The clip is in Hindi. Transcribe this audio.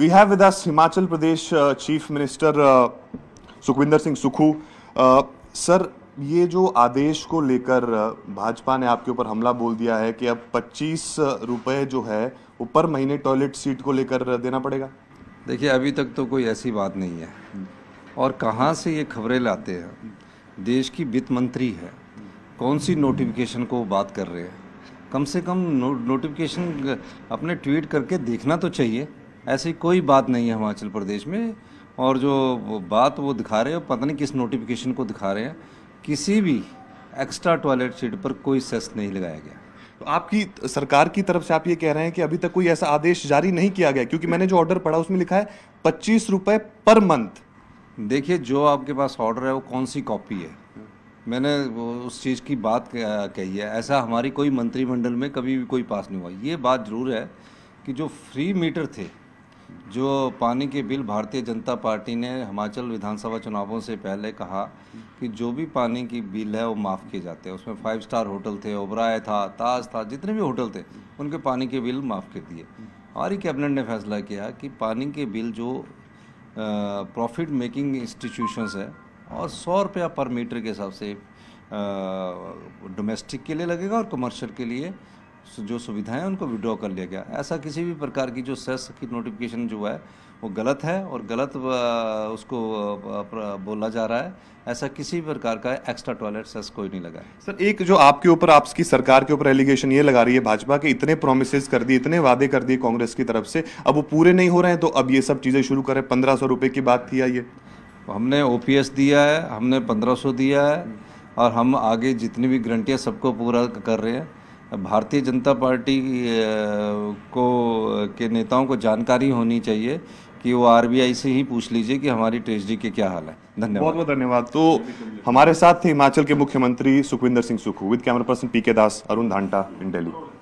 We have with us Himachal Pradesh uh, Chief Minister uh, Sukhvinder Singh Sukhu uh, sir ये जो आदेश को लेकर uh, भाजपा ने आपके ऊपर हमला बोल दिया है कि अब 25 uh, रुपए जो है वो पर महीने टॉयलेट सीट को लेकर uh, देना पड़ेगा देखिए अभी तक तो कोई ऐसी बात नहीं है और कहाँ से ये खबरें लाते हैं देश की वित्त मंत्री है कौन सी नोटिफिकेशन को बात कर रहे हैं कम से कम नो, नोटिफिकेशन अपने ट्वीट करके देखना तो चाहिए ऐसी कोई बात नहीं है हिमाचल प्रदेश में और जो बात वो दिखा रहे हो पता नहीं किस नोटिफिकेशन को दिखा रहे हैं किसी भी एक्स्ट्रा टॉयलेट सीट पर कोई सेस नहीं लगाया गया तो आपकी सरकार की तरफ से आप ये कह रहे हैं कि अभी तक कोई ऐसा आदेश जारी नहीं किया गया क्योंकि मैंने जो ऑर्डर पढ़ा उसमें लिखा है पच्चीस रुपये पर मंथ देखिए जो आपके पास ऑर्डर है वो कौन सी कॉपी है मैंने उस चीज़ की बात कही है ऐसा हमारी कोई मंत्रिमंडल में कभी भी कोई पास नहीं हुआ ये बात ज़रूर है कि जो फ्री मीटर थे जो पानी के बिल भारतीय जनता पार्टी ने हिमाचल विधानसभा चुनावों से पहले कहा कि जो भी पानी की बिल है वो माफ़ किए जाते हैं उसमें फाइव स्टार होटल थे ओबराय था ताज था जितने भी होटल थे उनके पानी के बिल माफ़ कर दिए हमारी कैबिनेट ने फैसला किया कि पानी के बिल जो प्रॉफिट मेकिंग इंस्टीट्यूशंस है और सौ रुपया पर मीटर के हिसाब से डोमेस्टिक के लिए लगेगा और कमर्शियल के लिए जो सुविधाएं उनको विड्रॉ कर लिया गया ऐसा किसी भी प्रकार की जो सेस की नोटिफिकेशन जो है वो गलत है और गलत उसको बोला जा रहा है ऐसा किसी प्रकार का एक्स्ट्रा टॉयलेट सेस कोई नहीं लगा है सर एक जो आपके ऊपर आपकी सरकार के ऊपर एलिगेशन ये लगा रही है भाजपा के इतने प्रोमिस कर दिए इतने वादे कर दिए कांग्रेस की तरफ से अब वो पूरे नहीं हो रहे हैं तो अब ये सब चीज़ें शुरू करें पंद्रह सौ रुपये की बात थी ये हमने ओ दिया है हमने पंद्रह दिया है और हम आगे जितनी भी ग्रंटियाँ सबको पूरा कर रहे हैं भारतीय जनता पार्टी को के नेताओं को जानकारी होनी चाहिए कि वो आरबीआई से ही पूछ लीजिए कि हमारी ट्रेजडी के क्या हाल है धन्यवाद बहुत बहुत धन्यवाद तो हमारे साथ थे हिमाचल के मुख्यमंत्री Sukhvinder Singh Sukhu with camera person P K Das Arun Dhanta in daily